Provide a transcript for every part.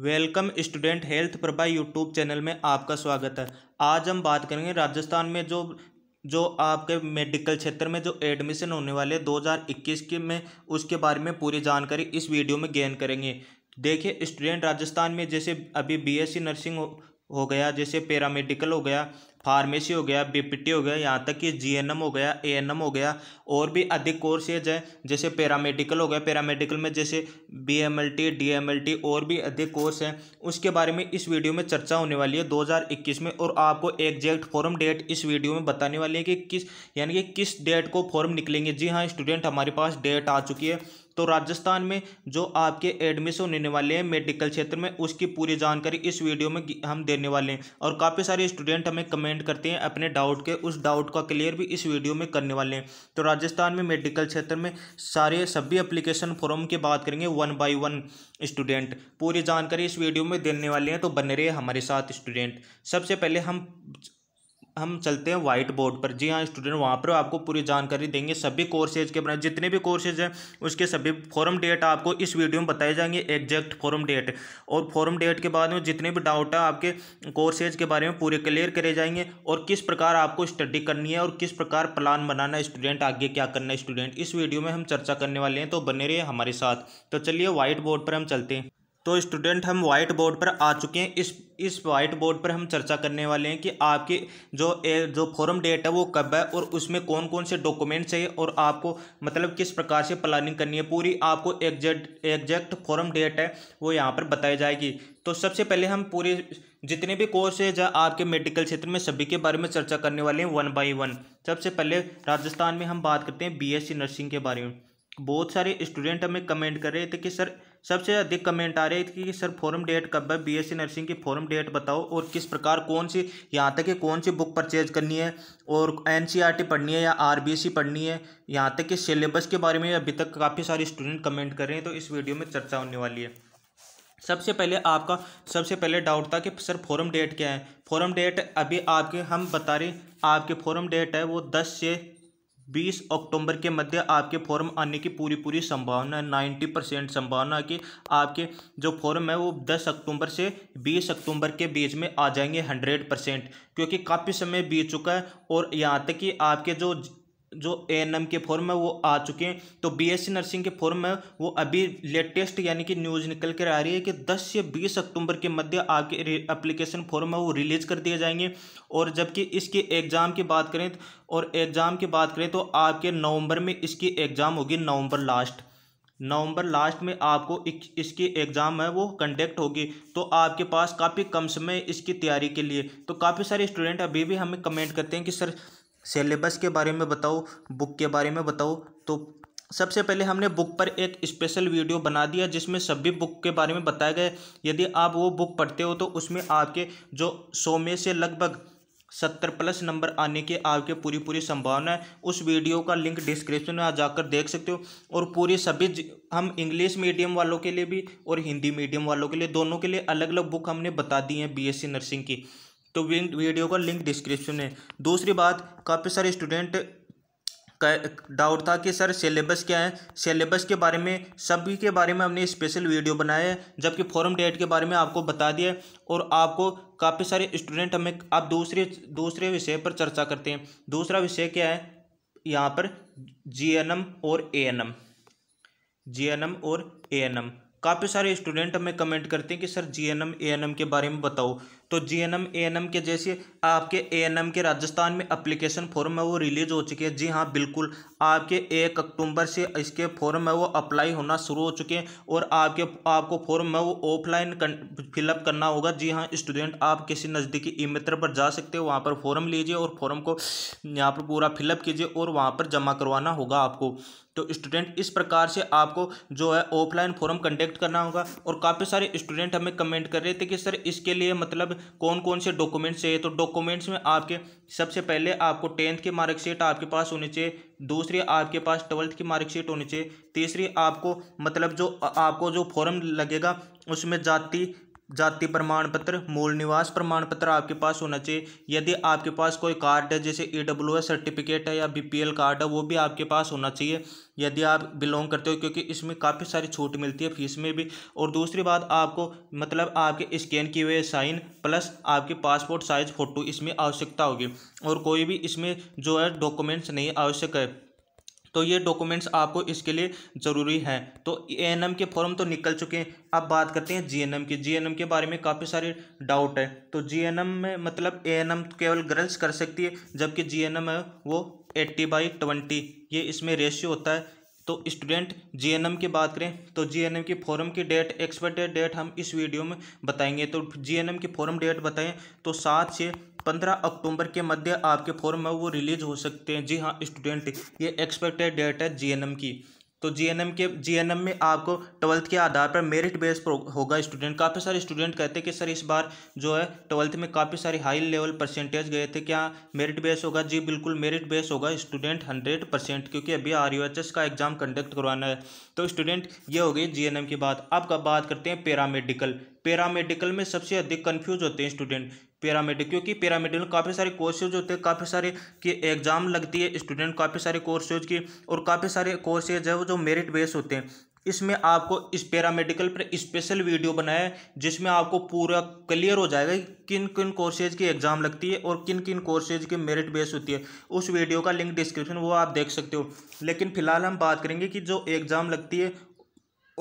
welcome student health Prabha YouTube channel में आपका स्वागत है आज हम बात करेंगे राजस्थान में जो जो आपके मेडिकल क्षेत्र में जो एडमिशन होने वाले 2021 के में उसके बारे में पूरी जानकारी इस वीडियो में गेन करेंगे देखिए स्टूडेंट राजस्थान में जैसे अभी बीएससी नर्सिंग हो, हो गया जैसे पैरामेडिकल हो गया फार्मेसी हो गया बीपीटी हो गया यहाँ तक कि जीएनएम हो गया एएनएम हो गया और भी अधिक कोर्सेज हैं जैसे पैरामेडिकल हो गया पैरामेडिकल में जैसे बीएमएलटी डीएमएलटी और भी अधिक कोर्स हैं उसके बारे में इस वीडियो में चर्चा होने वाली है 2021 में और आपको एग्जैक्ट फॉर्म डेट इस वीडियो में बताने वाली है कि किस यानी कि किस डेट को फॉर्म निकलेंगे जी हाँ स्टूडेंट हमारे पास डेट आ चुकी है तो राजस्थान में जो आपके एडमिशन होने वाले हैं मेडिकल क्षेत्र में उसकी पूरी जानकारी इस वीडियो में हम देने वाले हैं और काफ़ी सारे स्टूडेंट हमें कमेंट कमेंट करते हैं अपने डाउट के उस डाउट का क्लियर भी इस वीडियो में करने वाले हैं तो राजस्थान में मेडिकल क्षेत्र में सारे सभी अप्लीकेशन फॉर्म की बात करेंगे वन बाई वन स्टूडेंट पूरी जानकारी इस वीडियो में देने वाले हैं तो बने रहे हमारे साथ स्टूडेंट सबसे पहले हम हम चलते हैं वाइट बोर्ड पर जी हाँ स्टूडेंट वहाँ पर आपको पूरी जानकारी देंगे सभी कोर्सेज के में जितने भी कोर्सेज हैं उसके सभी फॉरम डेट आपको इस वीडियो में बताए जाएंगे एग्जैक्ट फॉरम डेट और फॉरम डेट के बाद में जितने भी डाउट है आपके कोर्सेज के बारे में पूरे क्लियर करे जाएंगे और किस प्रकार आपको स्टडी करनी है और किस प्रकार प्लान बनाना स्टूडेंट आगे क्या करना स्टूडेंट इस वीडियो में हम चर्चा करने वाले हैं तो बने रहिए हमारे साथ तो चलिए वाइट बोर्ड पर हम चलते हैं तो स्टूडेंट हम व्हाइट बोर्ड पर आ चुके हैं इस इस व्हाइट बोर्ड पर हम चर्चा करने वाले हैं कि आपके जो ए, जो फॉरम डेट है वो कब है और उसमें कौन कौन से डॉक्यूमेंट चाहिए और आपको मतलब किस प्रकार से प्लानिंग करनी है पूरी आपको एग्जैक्ट एग्जैक्ट फॉरम डेट है वो यहाँ पर बताई जाएगी तो सबसे पहले हम पूरे जितने भी कोर्स है जहाँ आपके मेडिकल क्षेत्र में सभी के बारे में चर्चा करने वाले हैं वन बाई वन सबसे पहले राजस्थान में हम बात करते हैं बी नर्सिंग के बारे में बहुत सारे स्टूडेंट हमें कमेंट कर रहे थे कि सर सबसे अधिक कमेंट आ रहे थे कि सर फॉर्म डेट कब है बीएससी नर्सिंग की फॉर्म डेट बताओ और किस प्रकार कौन सी यहाँ तक कि कौन सी बुक परचेज करनी है और एनसीईआरटी e पढ़नी है या आरबीएससी पढ़नी है यहाँ तक कि सिलेबस के बारे में अभी तक काफ़ी सारे स्टूडेंट कमेंट कर रहे हैं तो इस वीडियो में चर्चा होने वाली है सबसे पहले आपका सबसे पहले डाउट था कि सर फॉरम डेट क्या है फॉरम डेट अभी आपके हम बता रहे आपके फॉरम डेट है वो दस से 20 अक्टूबर के मध्य आपके फॉर्म आने की पूरी पूरी संभावना है नाइन्टी परसेंट संभावना कि आपके जो फॉर्म है वो 10 अक्टूबर से 20 अक्टूबर के बीच में आ जाएंगे 100 परसेंट क्योंकि काफ़ी समय बीत चुका है और यहाँ तक कि आपके जो जो ए एन एम के फॉर्म है वो आ चुके हैं तो बीएससी नर्सिंग के फॉर्म है वो अभी लेटेस्ट यानी कि न्यूज़ निकल कर आ रही है कि 10 से 20 अक्टूबर के मध्य आगे अप्लीकेशन फॉर्म है वो रिलीज कर दिए जाएंगे और जबकि इसके एग्ज़ाम की बात करें तो- और एग्ज़ाम की बात करें तो आपके नवंबर में इसकी एग्ज़ाम होगी नवंबर लास्ट नवंबर लास्ट में आपको इसकी एग्ज़ाम है वो कंडक्ट होगी तो आपके पास काफ़ी कम समय इसकी तैयारी के लिए तो काफ़ी सारे स्टूडेंट अभी भी हमें कमेंट करते हैं कि सर सिलेबस के बारे में बताओ बुक के बारे में बताओ तो सबसे पहले हमने बुक पर एक स्पेशल वीडियो बना दिया जिसमें सभी बुक के बारे में बताया गया यदि आप वो बुक पढ़ते हो तो उसमें आपके जो सौ में से लगभग सत्तर प्लस नंबर आने की आपके पूरी पूरी संभावना है उस वीडियो का लिंक डिस्क्रिप्शन में आ जाकर देख सकते हो और पूरी सभी हम इंग्लिश मीडियम वालों के लिए भी और हिंदी मीडियम वालों के लिए दोनों के लिए अलग अलग बुक हमने बता दी है बीएससी नर्सिंग की तो वीडियो का लिंक डिस्क्रिप्शन में दूसरी बात काफ़ी सारे स्टूडेंट डाउट था कि सर सिलेबस क्या है सिलेबस के बारे में सभी के बारे में हमने स्पेशल वीडियो बनाया है जबकि फॉरम डेट के बारे में आपको बता दिया और आपको काफ़ी सारे स्टूडेंट हमें आप दूसरे दूसरे विषय पर चर्चा करते हैं दूसरा विषय क्या है यहाँ पर जी और ए एन और ए काफ़ी सारे स्टूडेंट हमें कमेंट करते हैं कि सर जी एन एम के बारे में बताओ तो G N M A N M के जैसे आपके ए एन एम के राजस्थान में अप्लीकेशन फॉर्म है वो रिलीज़ हो चुके हैं जी हाँ बिल्कुल आपके एक अक्टूबर से इसके फॉर्म है वो अप्लाई होना शुरू हो चुके हैं और आपके आपको फॉर्म है वो ऑफलाइन फिलअप करना होगा जी हाँ स्टूडेंट आप किसी नज़दीकी ई मित्र पर जा सकते हो वहाँ पर फॉर्म लीजिए और फॉर्म को यहाँ पर पूरा फिलअप कीजिए और वहाँ पर जमा करवाना होगा आपको तो स्टूडेंट इस प्रकार से आपको जो है ऑफलाइन फॉर्म कंडक्ट करना होगा और काफ़ी सारे स्टूडेंट हमें कमेंट कर रहे थे कि सर इसके लिए मतलब कौन कौन से डॉक्यूमेंट्स चाहिए तो डॉक्यूमेंट्स में आपके सबसे पहले आपको टेंथ की मार्कशीट आपके पास होनी चाहिए दूसरी आपके पास ट्वेल्थ की मार्कशीट होनी चाहिए तीसरी आपको मतलब जो आपको जो फॉर्म लगेगा उसमें जाति जाति प्रमाण पत्र मूल निवास प्रमाण पत्र आपके पास होना चाहिए यदि आपके पास कोई कार्ड है जैसे ई डब्ल्यू एस सर्टिफिकेट है या बी पी एल कार्ड है वो भी आपके पास होना चाहिए यदि आप बिलोंग करते हो क्योंकि इसमें काफ़ी सारी छूट मिलती है फीस में भी और दूसरी बात आपको मतलब आपके स्कैन किए हुए साइन प्लस आपके पासपोर्ट साइज़ फ़ोटो इसमें आवश्यकता होगी और कोई भी इसमें जो है डॉक्यूमेंट्स नहीं आवश्यक है तो ये डॉक्यूमेंट्स आपको इसके लिए ज़रूरी हैं तो ए के फॉर्म तो निकल चुके हैं अब बात करते हैं जी के जी के बारे में काफ़ी सारे डाउट है तो जी में मतलब ए केवल गर्ल्स कर सकती है जबकि जी है वो एट्टी बाई ट्वेंटी ये इसमें रेशियो होता है तो स्टूडेंट जीएनएम की बात करें तो जीएनएम की फॉरम की डेट एक्सपेक्टेड डेट हम इस वीडियो में बताएंगे तो जीएनएम की फॉरम डेट बताएं तो सात से पंद्रह अक्टूबर के मध्य आपके फॉर्म में वो रिलीज हो सकते हैं जी हाँ स्टूडेंट ये एक्सपेक्टेड डेट है जीएनएम की तो जीएनएम के जीएनएम में आपको ट्वेल्थ के आधार पर मेरिट बेस होगा स्टूडेंट काफ़ी सारे स्टूडेंट कहते हैं कि सर इस बार जो है ट्वेल्थ में काफ़ी सारे हाई लेवल परसेंटेज गए थे क्या मेरिट बेस होगा जी बिल्कुल मेरिट बेस होगा स्टूडेंट हंड्रेड परसेंट क्योंकि अभी आर का एग्ज़ाम कंडक्ट करवाना है तो स्टूडेंट ये हो गई जी की बात अब बात करते हैं पैरामेडिकल पैरामेडिकल में सबसे अधिक कन्फ्यूज होते हैं स्टूडेंट पैरामेडिक क्योंकि पैरामेडिक में काफ़ी सारे कोर्सेज होते हैं काफ़ी सारे की एग्ज़ाम लगती है स्टूडेंट काफ़ी सारे कोर्सेज की और काफ़ी सारे कोर्सेज है वो जो मेरिट बेस होते हैं इसमें आपको इस पैरामेडिकल पर स्पेशल वीडियो बनाया जिसमें आपको पूरा क्लियर हो जाएगा कि किन किन कोर्सेज की एग्ज़ाम लगती है और किन किन कोर्सेज की मेरिट बेस होती है उस वीडियो का लिंक डिस्क्रिप्शन वो आप देख सकते हो लेकिन फिलहाल हम बात करेंगे कि जो एग्ज़ाम लगती है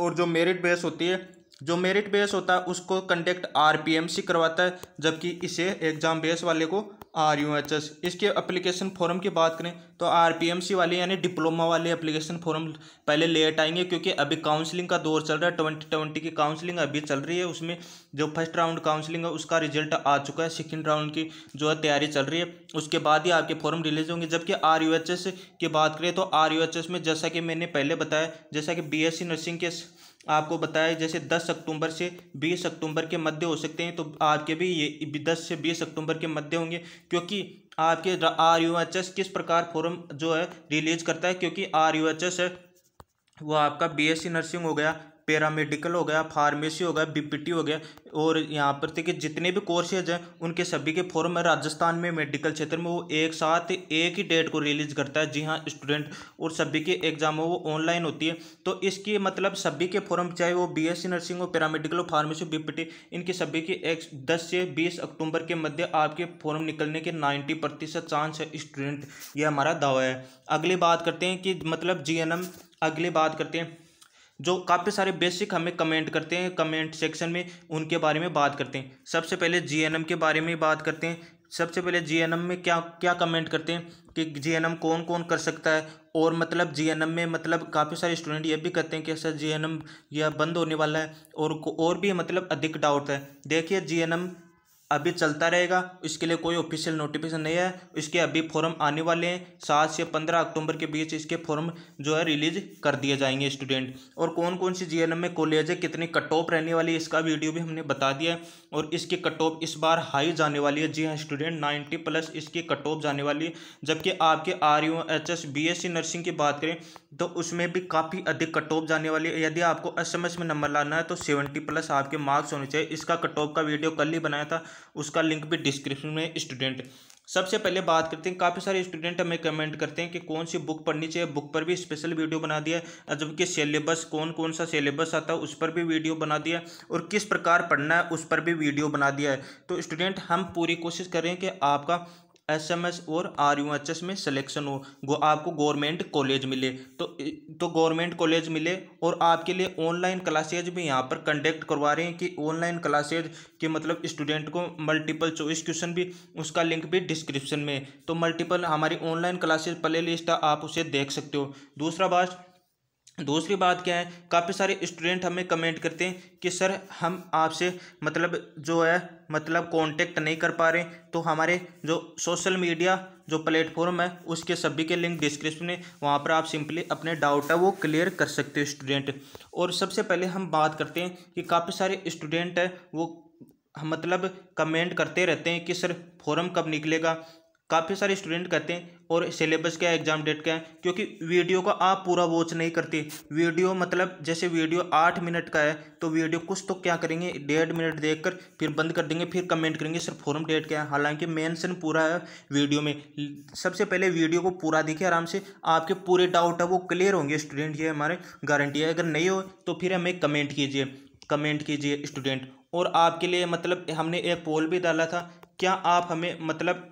और जो मेरिट बेस होती है जो मेरिट बेस होता है उसको कंडक्ट आरपीएमसी करवाता है जबकि इसे एग्जाम बेस वाले को आर यू एच एस इसके अप्लीकेशन फॉर्म की बात करें तो आर पी एम सी वाले यानी डिप्लोमा वाले अप्लीकेशन फॉर्म पहले लेट आएंगे क्योंकि अभी काउंसलिंग का दौर चल रहा है ट्वेंटी ट्वेंटी की काउंसलिंग अभी चल रही है उसमें जो फर्स्ट राउंड काउंसलिंग है उसका रिजल्ट आ चुका है सेकेंड राउंड की जो है तैयारी चल रही है उसके बाद ही आपके फॉर्म रिलीज होंगे जबकि आर यू एच एस की बात करें तो आर यू एच एस में जैसा कि मैंने पहले बताया जैसा कि बी एस सी नर्सिंग के आपको बताया जैसे 10 अक्टूबर से 20 अक्टूबर के मध्य हो सकते हैं तो आपके भी ये 10 से 20 अक्टूबर के मध्य होंगे क्योंकि आपके आर यू एच एस किस प्रकार फॉर्म जो है रिलीज करता है क्योंकि आर यू एच एस है वो आपका बी एस सी नर्सिंग हो गया पैरामेडिकल हो गया फार्मेसी हो गया बीपीटी हो गया और यहाँ पर देखिए जितने भी कोर्सेज हैं उनके सभी के फॉर्म राजस्थान में मेडिकल क्षेत्र में वो एक साथ एक ही डेट को रिलीज करता है जी हाँ स्टूडेंट और सभी के एग्जाम हो वो ऑनलाइन होती है तो इसकी मतलब सभी के फॉर्म चाहे वो बी नर्सिंग हो पैरामेडिकल हो फार्मेसी बीपीटी इनके सभी के एक दस से बीस अक्टूबर के मध्य आपके फॉर्म निकलने के नाइन्टी प्रतिशत चांस है स्टूडेंट ये हमारा दावा है अगली बात करते हैं कि मतलब जी अगली बात करते हैं जो काफ़ी सारे बेसिक हमें कमेंट करते हैं कमेंट सेक्शन में उनके बारे में बात करते हैं सबसे पहले जीएनएम के बारे में बात करते हैं सबसे पहले जीएनएम में क्या क्या कमेंट करते हैं कि जीएनएम कौन कौन कर सकता है और मतलब जीएनएम में मतलब काफ़ी सारे स्टूडेंट ये भी कहते हैं कि सर जी यह बंद होने वाला है और और भी मतलब अधिक डाउट है देखिए जी अभी चलता रहेगा इसके लिए कोई ऑफिशियल नोटिफिकेशन नहीं है इसके अभी फॉर्म आने वाले हैं सात से पंद्रह अक्टूबर के बीच इसके फॉर्म जो है रिलीज कर दिए जाएंगे स्टूडेंट और कौन कौन सी जीएनएम में कॉलेज है कितनी कट ऑफ रहने वाली है इसका वीडियो भी हमने बता दिया है और इसकी कट ऑफ इस बार हाई जाने वाली है जी हाँ स्टूडेंट नाइन्टी प्लस इसकी कट ऑफ जाने वाली है जबकि आपके R U H S B S C nursing की बात करें तो उसमें भी काफ़ी अधिक कट ऑफ जाने वाली है यदि आपको एस एम एस में नंबर लाना है तो सेवेंटी प्लस आपके मार्क्स होने चाहिए इसका कट ऑफ का वीडियो कल ही बनाया था उसका लिंक भी डिस्क्रिप्शन में स्टूडेंट सबसे पहले बात करते हैं काफ़ी सारे स्टूडेंट हमें कमेंट करते हैं कि कौन सी बुक पढ़नी चाहिए बुक पर भी स्पेशल वीडियो बना दिया है जबकि सिलेबस कौन कौन सा सिलेबस आता है उस पर भी वीडियो बना दिया है और किस प्रकार पढ़ना है उस पर भी वीडियो बना दिया है तो स्टूडेंट हम पूरी कोशिश करें कि आपका एसएमएस और आर यू एच एस में सिलेक्शन हो गो, आपको गवर्नमेंट कॉलेज मिले तो तो गवर्नमेंट कॉलेज मिले और आपके लिए ऑनलाइन क्लासेज भी यहाँ पर कंडक्ट करवा रहे हैं कि ऑनलाइन क्लासेज के मतलब स्टूडेंट को मल्टीपल चॉइस क्वेश्चन भी उसका लिंक भी डिस्क्रिप्शन में तो मल्टीपल हमारी ऑनलाइन क्लासेज प्ले लिस्ट आप उसे देख सकते हो दूसरा बात दूसरी बात क्या है काफ़ी सारे स्टूडेंट हमें कमेंट करते हैं कि सर हम आपसे मतलब जो है मतलब कांटेक्ट नहीं कर पा रहे तो हमारे जो सोशल मीडिया जो प्लेटफॉर्म है उसके सभी के लिंक डिस्क्रिप्शन में वहाँ पर आप सिंपली अपने डाउट है वो क्लियर कर सकते हो स्टूडेंट और सबसे पहले हम बात करते हैं कि काफ़ी सारे स्टूडेंट हैं वो मतलब कमेंट करते रहते हैं कि सर फॉर्म कब निकलेगा काफ़ी सारे स्टूडेंट कहते हैं और सिलेबस क्या है एग्ज़ाम डेट क्या है क्योंकि वीडियो का आप पूरा वॉच नहीं करते वीडियो मतलब जैसे वीडियो आठ मिनट का है तो वीडियो कुछ तो क्या करेंगे डेढ़ मिनट देखकर फिर बंद कर देंगे फिर कमेंट करेंगे सर फॉरम डेट क्या है हालांकि मेंशन पूरा है वीडियो में सबसे पहले वीडियो को पूरा देखिए आराम से आपके पूरे डाउट है वो क्लियर होंगे स्टूडेंट ये हमारे गारंटी है अगर नहीं हो तो फिर हमें कमेंट कीजिए कमेंट कीजिए स्टूडेंट और आपके लिए मतलब हमने एक पोल भी डाला था क्या आप हमें मतलब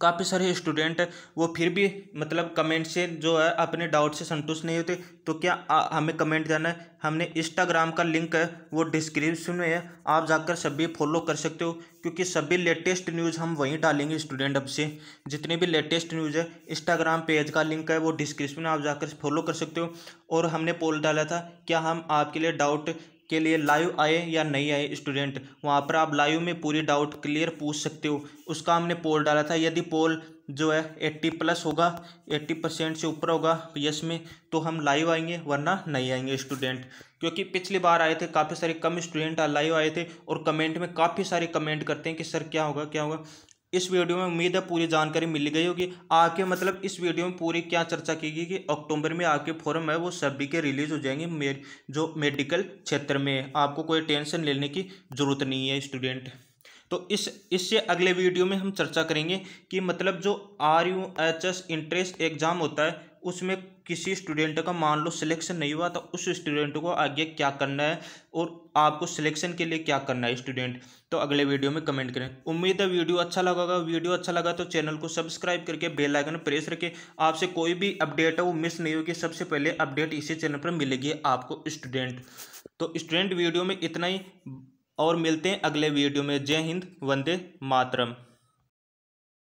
काफ़ी सारे स्टूडेंट वो फिर भी मतलब कमेंट से जो है अपने डाउट से संतुष्ट नहीं होते तो क्या आ, हमें कमेंट करना है हमने इंस्टाग्राम का लिंक है वो डिस्क्रिप्शन में है आप जाकर सभी फॉलो कर सकते हो क्योंकि सभी लेटेस्ट न्यूज़ हम वहीं डालेंगे स्टूडेंट अब से जितने भी लेटेस्ट न्यूज़ है इंस्टाग्राम पेज का लिंक है वो डिस्क्रिप्शन में आप जाकर फॉलो कर सकते हो और हमने पोल डाला था क्या हम आपके लिए डाउट के लिए लाइव आए या नहीं आए स्टूडेंट वहाँ पर आप लाइव में पूरी डाउट क्लियर पूछ सकते हो उसका हमने पोल डाला था यदि पोल जो है एट्टी प्लस होगा एट्टी परसेंट से ऊपर होगा यस में तो हम लाइव आएंगे वरना नहीं आएंगे स्टूडेंट क्योंकि पिछली बार आए थे काफ़ी सारे कम स्टूडेंट लाइव आए थे और कमेंट में काफ़ी सारे कमेंट करते हैं कि सर क्या होगा क्या होगा इस वीडियो में उम्मीद है पूरी जानकारी मिल गई होगी आके मतलब इस वीडियो में पूरी क्या चर्चा की गई कि अक्टूबर में आपके फॉर्म है वो सभी के रिलीज हो जाएंगे मे, जो मेडिकल क्षेत्र में आपको कोई टेंशन लेने की ज़रूरत नहीं है स्टूडेंट तो इस इससे अगले वीडियो में हम चर्चा करेंगे कि मतलब जो R U H S entrance exam होता है उसमें किसी स्टूडेंट का मान लो सिलेक्शन नहीं हुआ तो उस स्टूडेंट को आगे क्या करना है और आपको सिलेक्शन के लिए क्या करना है स्टूडेंट तो अगले वीडियो में कमेंट करें उम्मीद है वीडियो अच्छा लगा वीडियो अच्छा लगा तो चैनल को सब्सक्राइब करके बेल आइकन प्रेस रखें आपसे कोई भी अपडेट है वो मिस नहीं होगी सबसे पहले अपडेट इसी चैनल पर मिलेगी आपको स्टूडेंट तो स्टूडेंट वीडियो में इतना ही और मिलते हैं अगले वीडियो में जय हिंद वंदे मातरम